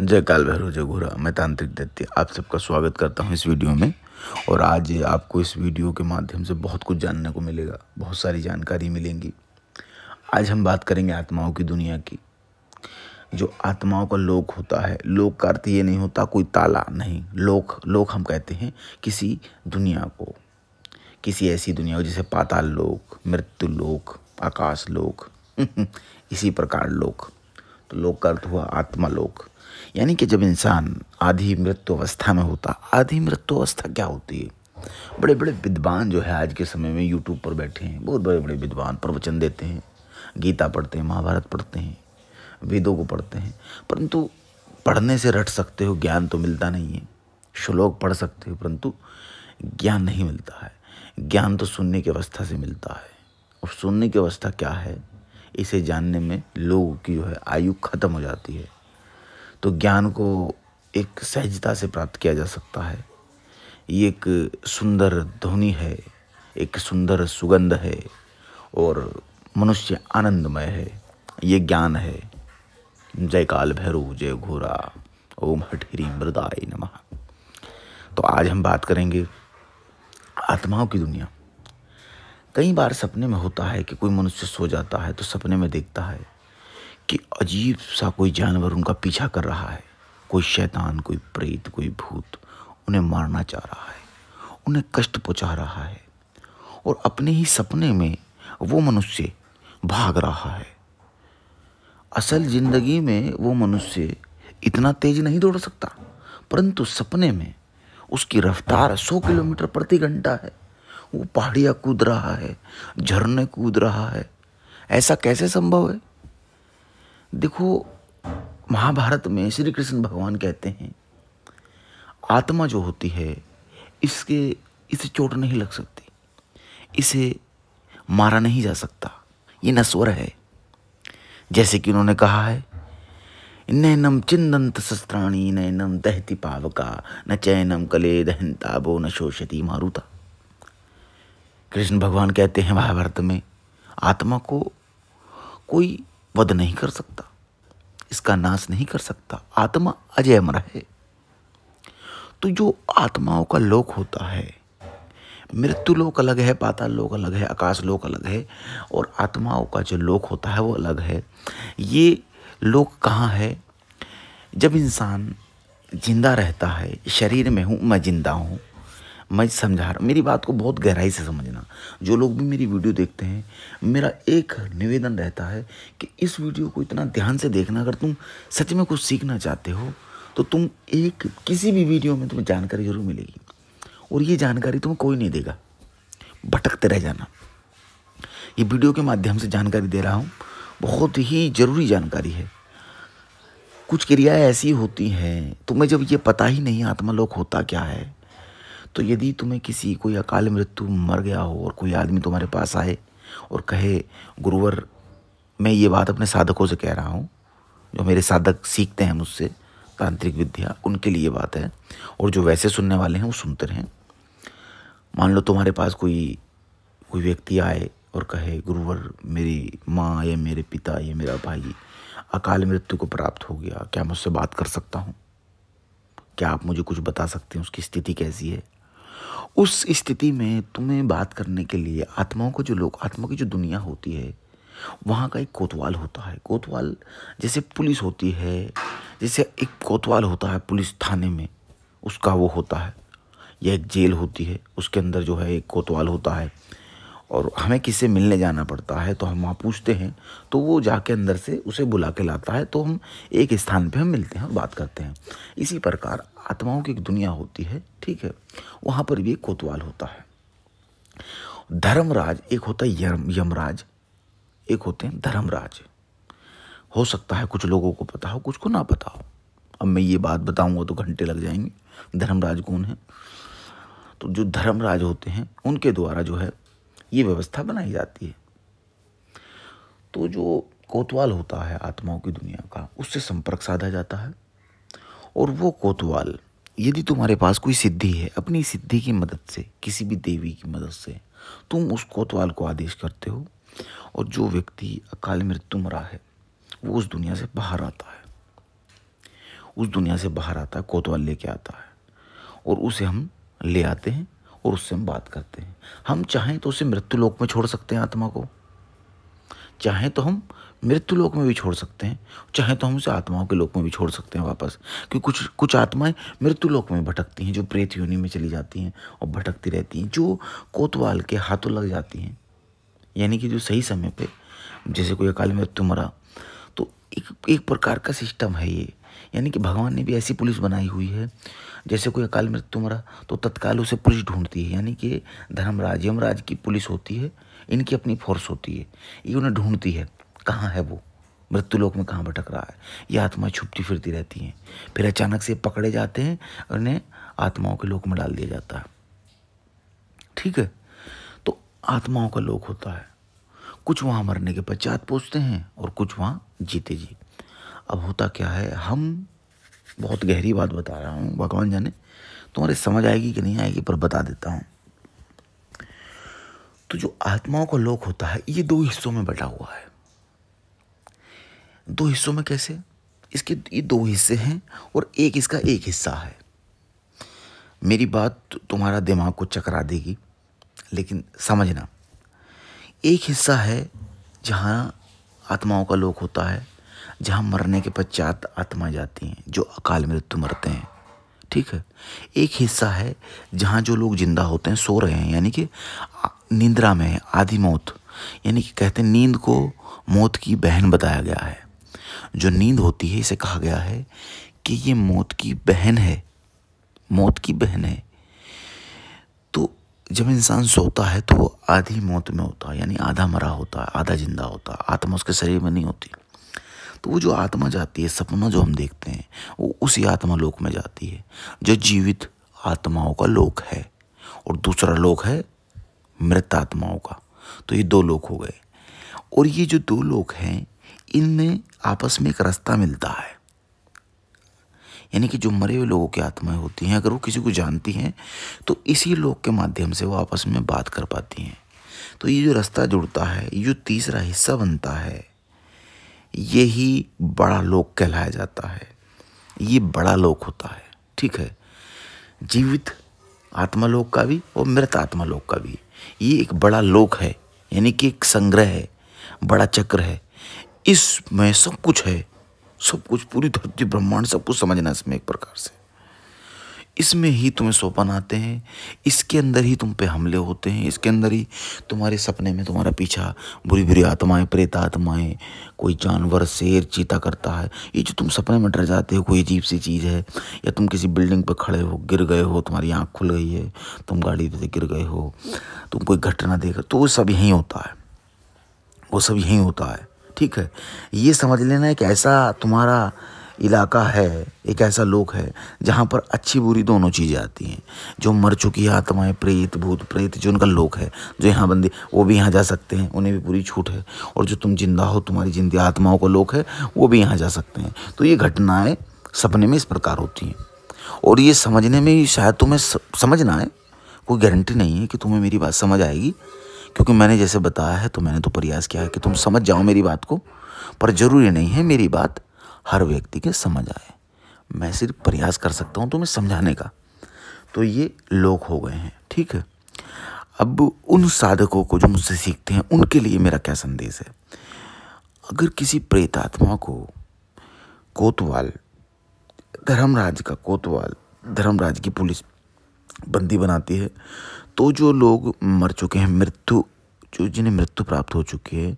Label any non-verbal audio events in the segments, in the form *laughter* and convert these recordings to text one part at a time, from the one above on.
जय काल भैरव जय घोरा मैं तांत्रिक दत्ती आप सबका स्वागत करता हूँ इस वीडियो में और आज आपको इस वीडियो के माध्यम से बहुत कुछ जानने को मिलेगा बहुत सारी जानकारी मिलेंगी आज हम बात करेंगे आत्माओं की दुनिया की जो आत्माओं का लोक होता है लोक का अर्थ ये नहीं होता कोई ताला नहीं लोक लोक हम कहते हैं किसी दुनिया को किसी ऐसी दुनिया को जैसे पाताल लोक मृत्यु लोक आकाश लोक *laughs* इसी प्रकार लोक लोक का अर्थ हुआ आत्मालोक यानी कि जब इंसान आधी मृत्यु अवस्था में होता आधी मृत्यु अवस्था क्या होती है बड़े बड़े विद्वान जो है आज के समय में यूट्यूब पर बैठे हैं बहुत बड़े बड़े विद्वान प्रवचन देते हैं गीता पढ़ते हैं महाभारत पढ़ते हैं वेदों को पढ़ते हैं परंतु पढ़ने से रट सकते हो ज्ञान तो मिलता नहीं है श्लोक पढ़ सकते हो परंतु ज्ञान नहीं मिलता है ज्ञान तो सुनने की अवस्था से मिलता है और सुनने की अवस्था क्या है इसे जानने में लोगों की जो है आयु खत्म हो जाती है तो ज्ञान को एक सहजता से प्राप्त किया जा सकता है ये एक सुंदर ध्वनि है एक सुंदर सुगंध है और मनुष्य आनंदमय है ये ज्ञान है जय काल भैरव जय घोरा ओम हठिरी मृदाय नमः तो आज हम बात करेंगे आत्माओं की दुनिया कई बार सपने में होता है कि कोई मनुष्य सो जाता है तो सपने में देखता है कि अजीब सा कोई जानवर उनका पीछा कर रहा है कोई शैतान कोई प्रेत कोई भूत उन्हें मारना चाह रहा है उन्हें कष्ट पहुंचा रहा है और अपने ही सपने में वो मनुष्य भाग रहा है असल जिंदगी में वो मनुष्य इतना तेज नहीं दौड़ सकता परंतु सपने में उसकी रफ्तार 100 किलोमीटर प्रति घंटा है वो पहाड़िया कूद रहा है झरने कूद रहा है ऐसा कैसे संभव है देखो महाभारत में श्री कृष्ण भगवान कहते हैं आत्मा जो होती है इसके इसे चोट नहीं लग सकती इसे मारा नहीं जा सकता ये नस्वर है जैसे कि उन्होंने कहा है नैनम चिंदंत शस्त्राणी नैनम दहती पावका न चैनम कले दहनता बो न शोषती मारुता कृष्ण भगवान कहते हैं महाभारत में आत्मा को कोई वध नहीं कर सकता इसका नाश नहीं कर सकता आत्मा अजय अमर है तो जो आत्माओं का लोक होता है मृत्यु लोक अलग है पाताल लोक अलग है आकाश लोक अलग है और आत्माओं का जो लोक होता है वो अलग है ये लोक कहाँ है जब इंसान जिंदा रहता है शरीर में हूँ मैं जिंदा हूँ मैं समझा रहा मेरी बात को बहुत गहराई से समझना जो लोग भी मेरी वीडियो देखते हैं मेरा एक निवेदन रहता है कि इस वीडियो को इतना ध्यान से देखना अगर तुम सच में कुछ सीखना चाहते हो तो तुम एक किसी भी वीडियो में तुम्हें जानकारी जरूर मिलेगी और ये जानकारी तुम्हें कोई नहीं देगा भटकते रह जाना ये वीडियो के माध्यम से जानकारी दे रहा हूँ बहुत ही ज़रूरी जानकारी है कुछ क्रियाएँ ऐसी होती हैं तुम्हें जब ये पता ही नहीं आत्मलोक होता क्या है तो यदि तुम्हें किसी कोई अकाल मृत्यु मर गया हो और कोई आदमी तुम्हारे पास आए और कहे गुरुवर मैं ये बात अपने साधकों से कह रहा हूँ जो मेरे साधक सीखते हैं मुझसे तांत्रिक विद्या उनके लिए बात है और जो वैसे सुनने वाले हैं वो सुनते रहें मान लो तुम्हारे पास कोई कोई व्यक्ति आए और कहे गुरुवर मेरी माँ या मेरे पिता या मेरा भाई अकाल मृत्यु को प्राप्त हो गया क्या मैं उससे बात कर सकता हूँ क्या आप मुझे कुछ बता सकते हैं उसकी स्थिति कैसी है उस स्थिति में तुम्हें बात करने के लिए आत्माओं को जो लोग आत्मा की जो दुनिया होती है वहाँ का एक कोतवाल होता है कोतवाल जैसे पुलिस होती है जैसे एक कोतवाल होता है पुलिस थाने में उसका वो होता है या एक जेल होती है उसके अंदर जो है एक कोतवाल होता है और हमें किसी मिलने जाना पड़ता है तो हम वहाँ पूछते हैं तो वो जाके अंदर से उसे बुला के लाता है तो हम एक स्थान पे हम मिलते हैं और बात करते हैं इसी प्रकार आत्माओं की एक दुनिया होती है ठीक है वहाँ पर भी एक कोतवाल होता है धर्मराज एक होता है यम यमराज एक होते हैं धर्मराज हो सकता है कुछ लोगों को पता हो कुछ को ना पता हो अब मैं ये बात बताऊंगा तो घंटे लग जाएंगे धर्मराज कौन है तो जो धर्मराज होते हैं उनके द्वारा जो है ये व्यवस्था बनाई जाती है तो जो कोतवाल होता है आत्माओं की दुनिया का उससे संपर्क साधा जाता है और वो कोतवाल यदि तुम्हारे पास कोई सिद्धि है अपनी सिद्धि की मदद से किसी भी देवी की मदद से तुम उस कोतवाल को आदेश करते हो और जो व्यक्ति अकाल मृत्यु मरा है वो उस दुनिया से बाहर आता है उस दुनिया से बाहर आता है कोतवाल लेके आता है और उसे हम ले आते हैं और उससे हम बात करते हैं हम चाहें तो उसे मृत्यु लोक में छोड़ सकते हैं आत्मा को चाहें तो हम मृत्यु लोक में भी छोड़ सकते हैं चाहे तो हम उसे आत्माओं के लोक में भी छोड़ सकते हैं वापस क्योंकि कुछ कुछ आत्माएं मृत्यु लोक में भटकती हैं जो प्रेत योनि में चली जाती हैं और भटकती रहती हैं जो कोतवाल के हाथों लग जाती हैं यानी कि जो सही समय पे जैसे कोई अकाल मृत्यु मरा तो एक एक प्रकार का सिस्टम है ये यानी कि भगवान ने भी ऐसी पुलिस बनाई हुई है जैसे कोई अकाल मृत्यु मरा तो तत्काल उसे पुलिस ढूंढती है यानी कि धर्मराज यमराज की पुलिस होती है इनकी अपनी फोर्स होती है ये उन्हें ढूंढती है कहाँ है वो मृत्यु लोक में कहाँ भटक रहा है ये आत्मा छुपती फिरती रहती हैं फिर अचानक से पकड़े जाते हैं और इन्हें आत्माओं के लोक में डाल दिया जाता है ठीक है तो आत्माओं का लोक होता है कुछ वहाँ मरने के पश्चात पूछते हैं और कुछ वहाँ जीते जी अब होता क्या है हम बहुत गहरी बात बता रहा हूँ भगवान जाने तुम्हारे समझ आएगी कि नहीं आएगी पर बता देता हूँ तो जो आत्माओं का लोक होता है ये दो हिस्सों में बटा हुआ है दो हिस्सों में कैसे इसके ये दो हिस्से हैं और एक इसका एक हिस्सा है मेरी बात तुम्हारा दिमाग को चकरा देगी लेकिन समझना एक हिस्सा है जहाँ आत्माओं का लोक होता है जहाँ मरने के पश्चात आत्मा जाती हैं जो अकाल मृत्यु मरते हैं ठीक है एक हिस्सा है जहाँ जो लोग जिंदा होते हैं सो रहे हैं यानी कि निंद्रा में है आधी मौत यानी कि कहते हैं नींद को मौत की बहन बताया गया है जो नींद होती है इसे कहा गया है कि ये मौत की बहन है मौत की बहन है तो जब इंसान सोता है तो वो आधी मौत में होता है यानी आधा मरा होता है आधा जिंदा होता है आत्मा उसके शरीर में नहीं होती तो वो जो आत्मा जाती है सपना जो हम देखते हैं वो उसी आत्मा लोक में जाती है जो जीवित आत्माओं का लोक है और दूसरा लोक है मृत आत्माओं का तो ये दो लोक हो गए और ये जो दो लोक हैं इनमें आपस में एक रास्ता मिलता है यानी कि जो मरे हुए लोगों की आत्माएं होती हैं अगर वो किसी को जानती हैं तो इसी लोक के माध्यम से वो आपस में बात कर पाती हैं तो ये जो रास्ता जुड़ता है ये जो तीसरा हिस्सा बनता है यही बड़ा लोक कहलाया जाता है ये बड़ा लोक होता है ठीक है जीवित आत्मालोक का भी और मृत आत्मालोक का भी ये एक बड़ा लोक है यानी कि एक संग्रह है बड़ा चक्र है इसमें सब कुछ है सब कुछ पूरी धरती ब्रह्मांड सब कुछ समझना इसमें एक प्रकार से इसमें ही तुम्हें सोपन आते हैं इसके अंदर ही तुम पे हमले होते हैं इसके अंदर ही तुम्हारे सपने में तुम्हारा पीछा बुरी बुरी आत्माएं प्रेत आत्माएं कोई जानवर शेर चीता करता है ये जो तुम सपने में डर जाते हो कोई अजीब सी चीज़ है या तुम किसी बिल्डिंग पर खड़े हो गिर गए हो तुम्हारी आँख खुल गई है तुम गाड़ी से गिर गए हो तुम कोई घटना देख तो वो सब यहीं होता है वो सब यहीं होता है ठीक है ये समझ लेना है कि ऐसा तुम्हारा इलाका है एक ऐसा लोक है जहाँ पर अच्छी बुरी दोनों चीज़ें आती हैं जो मर चुकी आत्माएं प्रेत भूत प्रेत जो उनका लोक है जो यहाँ बंदे वो भी यहाँ जा सकते हैं उन्हें भी पूरी छूट है और जो तुम जिंदा हो तुम्हारी जिंदी आत्माओं का लोक है वो भी यहाँ जा सकते हैं तो ये घटनाएँ सपने में इस प्रकार होती हैं और ये समझने में शायद तुम्हें समझना है कोई गारंटी नहीं है कि तुम्हें मेरी बात समझ आएगी क्योंकि मैंने जैसे बताया है तो मैंने तो प्रयास किया है कि तुम समझ जाओ मेरी बात को पर ज़रूरी नहीं है मेरी बात हर व्यक्ति के समझ आए मैं सिर्फ प्रयास कर सकता हूँ तुम्हें समझाने का तो ये लोग हो गए हैं ठीक है अब उन साधकों को जो मुझसे सीखते हैं उनके लिए मेरा क्या संदेश है अगर किसी प्रेतात्मा को कोतवाल धर्मराज का कोतवाल धर्मराज की पुलिस बंदी बनाती है तो जो लोग मर चुके हैं मृत्यु जो जिन्हें मृत्यु प्राप्त हो चुकी है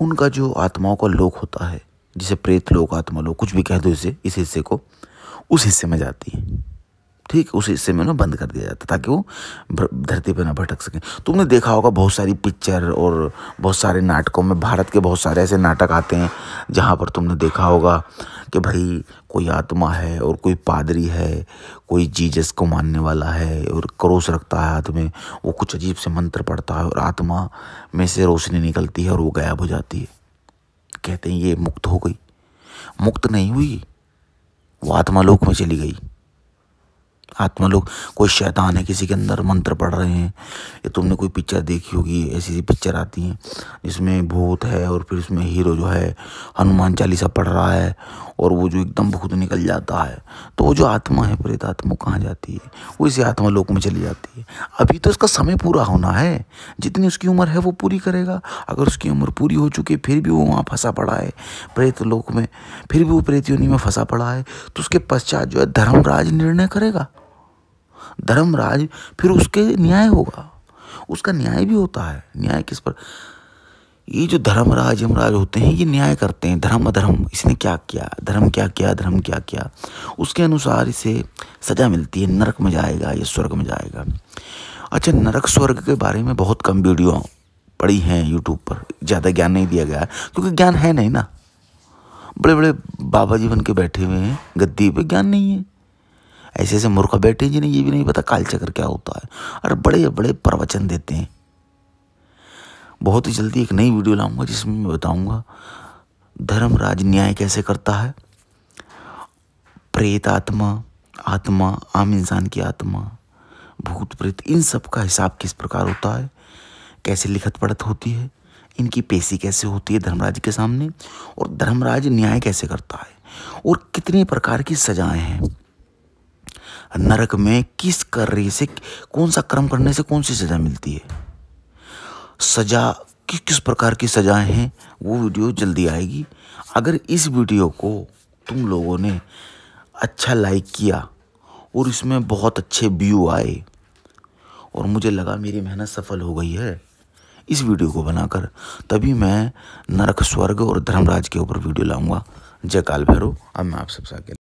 उनका जो आत्माओं का लोक होता है जिसे प्रेत लोग आत्मा लोग कुछ भी कह दो इसे इस हिस्से को उस हिस्से में जाती है ठीक उस हिस्से में ना बंद कर दिया जाता ताकि वो धरती पर ना भटक सकें तुमने देखा होगा बहुत सारी पिक्चर और बहुत सारे नाटकों में भारत के बहुत सारे ऐसे नाटक आते हैं जहाँ पर तुमने देखा होगा कि भाई कोई आत्मा है और कोई पादरी है कोई जीजस को मानने वाला है और क्रोश रखता है हाथ में वो कुछ अजीब से मंत्र पढ़ता है और आत्मा में से रोशनी निकलती है और वो गायब हो जाती है कहते हैं ये मुक्त हो गई मुक्त नहीं हुई वो आत्मा लोक में चली गई आत्मा लोग कोई शैतान है किसी के अंदर मंत्र पढ़ रहे हैं या तुमने कोई पिक्चर देखी होगी ऐसी ऐसी पिक्चर आती हैं जिसमें भूत है और फिर उसमें हीरो जो है हनुमान चालीसा पढ़ रहा है और वो जो एकदम भूत निकल जाता है तो वो जो आत्मा है प्रेत आत्मा कहाँ जाती है वो इसी आत्मा लोक में चली जाती है अभी तो उसका समय पूरा होना है जितनी उसकी उम्र है वो पूरी करेगा अगर उसकी उम्र पूरी हो चुकी है फिर भी वो वहाँ फंसा पड़ा है प्रेत लोक में फिर भी वो प्रेत योनि में फंसा पड़ा है तो उसके पश्चात जो है धर्मराज निर्णय करेगा धर्मराज फिर उसके न्याय होगा उसका न्याय भी होता है न्याय किस पर ये जो धर्मराज यमराज होते हैं ये न्याय करते हैं धर्म अधर्म इसने क्या किया धर्म क्या किया धर्म क्या किया उसके अनुसार इसे सज़ा मिलती है नरक में जाएगा या स्वर्ग में जाएगा अच्छा नरक स्वर्ग के बारे में बहुत कम वीडियो पड़ी हैं यूट्यूब पर ज़्यादा ज्ञान नहीं दिया गया क्योंकि ज्ञान है नहीं ना बड़े बड़े बाबा जी बन के बैठे हुए हैं गद्दी पे ज्ञान नहीं है ऐसे ऐसे मूर्ख बैठे हैं जिन्हें ये भी नहीं पता काल चक्र क्या होता है और बड़े बड़े प्रवचन देते हैं बहुत ही जल्दी एक नई वीडियो लाऊंगा जिसमें मैं बताऊंगा धर्म राज न्याय कैसे करता है प्रेत आत्मा आत्मा आम इंसान की आत्मा भूत प्रेत इन सब का हिसाब किस प्रकार होता है कैसे लिखत पढ़त होती है इनकी पेशी कैसे होती है धर्मराज के सामने और धर्मराज न्याय कैसे करता है और कितने प्रकार की सजाएं हैं नरक में किस कार्य से कौन सा कर्म करने से कौन सी सज़ा मिलती है सज़ा कि किस प्रकार की सज़ाएं हैं वो वीडियो जल्दी आएगी अगर इस वीडियो को तुम लोगों ने अच्छा लाइक किया और इसमें बहुत अच्छे व्यू आए और मुझे लगा मेरी मेहनत सफल हो गई है इस वीडियो को बनाकर तभी मैं नरक स्वर्ग और धर्मराज के ऊपर वीडियो लाऊंगा जय काल भैरव अब मैं आप सबसे आगे